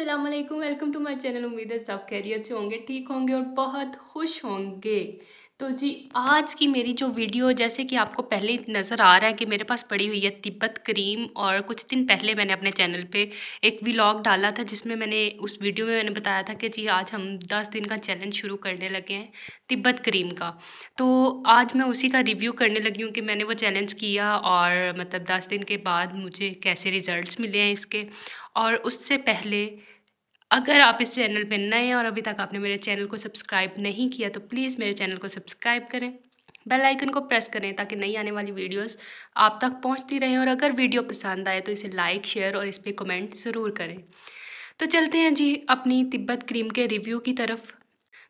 अस्सलाम वालेकुम welcome to my channel उम्मीद है सब खैरियत से होंगे ठीक होंगे और बहुत खुश होंगे तो जी आज की मेरी जो वीडियो जैसे कि आपको पहले नज़र आ रहा है कि मेरे पास पड़ी हुई है तिब्बत क्रीम और कुछ दिन पहले मैंने अपने चैनल पे एक व्लॉग डाला था जिसमें मैंने उस वीडियो में मैंने बताया था कि जी आज हम दस दिन का चैलेंज शुरू करने लगे हैं तिब्बत क्रीम का तो आज मैं उसी का रिव्यू करने लगी हूँ कि मैंने वो चैलेंज किया और मतलब दस दिन के बाद मुझे कैसे रिज़ल्ट मिले हैं इसके और उससे पहले अगर आप इस चैनल पर नए हैं और अभी तक आपने मेरे चैनल को सब्सक्राइब नहीं किया तो प्लीज़ मेरे चैनल को सब्सक्राइब करें बेल आइकन को प्रेस करें ताकि नई आने वाली वीडियोस आप तक पहुंचती रहें और अगर वीडियो पसंद आए तो इसे लाइक शेयर और इस पर कमेंट ज़रूर करें तो चलते हैं जी अपनी तिब्बत क्रीम के रिव्यू की तरफ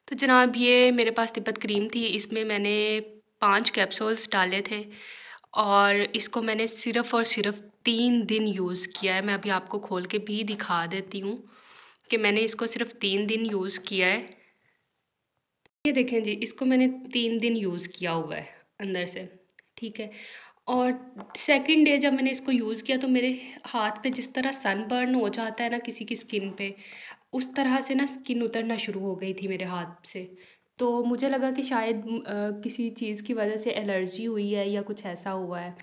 तो जनाब ये मेरे पास तिब्बत क्रीम थी इसमें मैंने पाँच कैप्सूल्स डाले थे और इसको मैंने सिर्फ़ और सिर्फ तीन दिन यूज़ किया है मैं अभी आपको खोल के भी दिखा देती हूँ कि मैंने इसको सिर्फ तीन दिन यूज़ किया है ये देखें जी इसको मैंने तीन दिन यूज़ किया हुआ है अंदर से ठीक है और सेकंड डे जब मैंने इसको यूज़ किया तो मेरे हाथ पे जिस तरह सन बर्न हो जाता है ना किसी की स्किन पे उस तरह से ना स्किन उतरना शुरू हो गई थी मेरे हाथ से तो मुझे लगा कि शायद आ, किसी चीज़ की वजह से एलर्जी हुई है या कुछ ऐसा हुआ है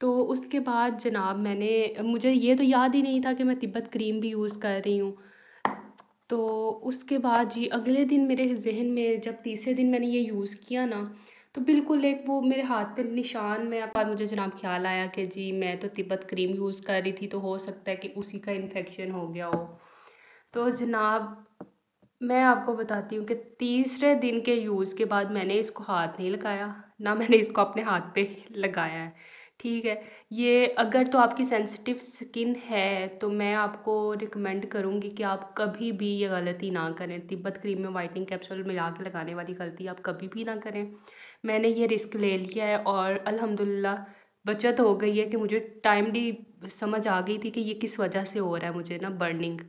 तो उसके बाद जनाब मैंने मुझे ये तो याद ही नहीं था कि मैं तिब्बत क्रीम भी यूज़ कर रही हूँ तो उसके बाद जी अगले दिन मेरे जहन में जब तीसरे दिन मैंने ये यूज़ किया ना तो बिल्कुल एक वो मेरे हाथ पे निशान में आप मुझे जनाब ख्याल आया कि जी मैं तो तिब्बत क्रीम यूज़ कर रही थी तो हो सकता है कि उसी का इन्फेक्शन हो गया हो तो जनाब मैं आपको बताती हूँ कि तीसरे दिन के यूज़ के बाद मैंने इसको हाथ नहीं लगाया ना मैंने इसको अपने हाथ पे लगाया है ठीक है ये अगर तो आपकी सेंसिटिव स्किन है तो मैं आपको रिकमेंड करूँगी कि आप कभी भी ये गलती ना करें तिब्बत क्रीम में वाइटनिंग कैप्सूल मिला के लगाने वाली गलती आप कभी भी ना करें मैंने ये रिस्क ले लिया है और अल्हम्दुलिल्लाह बचत हो गई है कि मुझे टाइमली समझ आ गई थी कि ये किस वजह से हो रहा है मुझे ना बर्निंग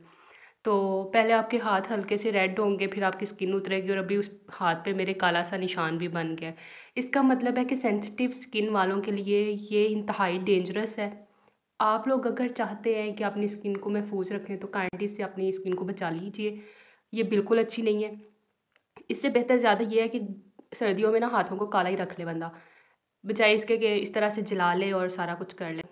तो पहले आपके हाथ हल्के से रेड होंगे फिर आपकी स्किन उतरेगी और अभी उस हाथ पे मेरे काला सा निशान भी बन गया इसका मतलब है कि सेंसिटिव स्किन वालों के लिए ये इंतहाई डेंजरस है आप लोग अगर चाहते हैं कि अपनी स्किन को महफूज रखें तो काइंडली से अपनी स्किन को बचा लीजिए ये बिल्कुल अच्छी नहीं है इससे बेहतर ज़्यादा ये है कि सर्दियों में ना हाथों को काला ही रख ले बंदा बजाय इसके कि इस तरह से जला ले और सारा कुछ कर ले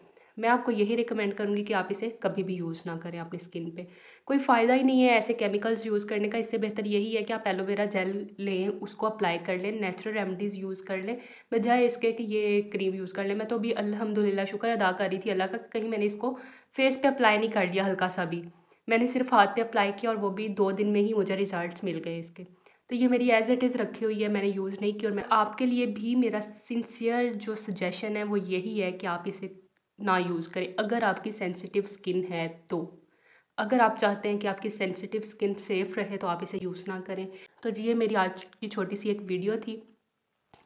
मैं आपको यही रिकमेंड करूँगी कि आप इसे कभी भी यूज़ ना करें अपनी स्किन पे कोई फ़ायदा ही नहीं है ऐसे केमिकल्स यूज़ करने का इससे बेहतर यही है कि आप एलोवेरा जेल लें उसको अप्लाई कर लें नेचुरल रेमडीज़ यूज़ कर लें बजाय इसके कि ये क्रीम यूज़ कर लें मैं तो अभी अलहमदिल्ला शुक्र अदा कर रही थी अल्लाह का कहीं मैंने इसको फेस पर अप्लाई नहीं कर लिया हल्का सा भी मैंने सिर्फ हाथ पे अप्लाई किया और वो भी दो दिन में ही मुझे रिज़ल्ट मिल गए इसके तो ये मेरी एज़ इट इज़ रखी हुई है मैंने यूज़ नहीं की और मैं आपके लिए भी मेरा सिंसियर जो सजेशन है वो यही है कि आप इसे ना यूज़ करें अगर आपकी सेंसिटिव स्किन है तो अगर आप चाहते हैं कि आपकी सेंसिटिव स्किन सेफ़ रहे तो आप इसे यूज़ ना करें तो जी ये मेरी आज की छोटी सी एक वीडियो थी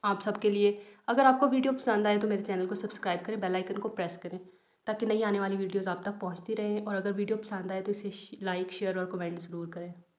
आप सबके लिए अगर आपको वीडियो पसंद आए तो मेरे चैनल को सब्सक्राइब करें बेल आइकन को प्रेस करें ताकि नई आने वाली वीडियोस आप तक पहुंचती रहें और अगर वीडियो पसंद आए तो इसे लाइक शेयर और कमेंट ज़रूर करें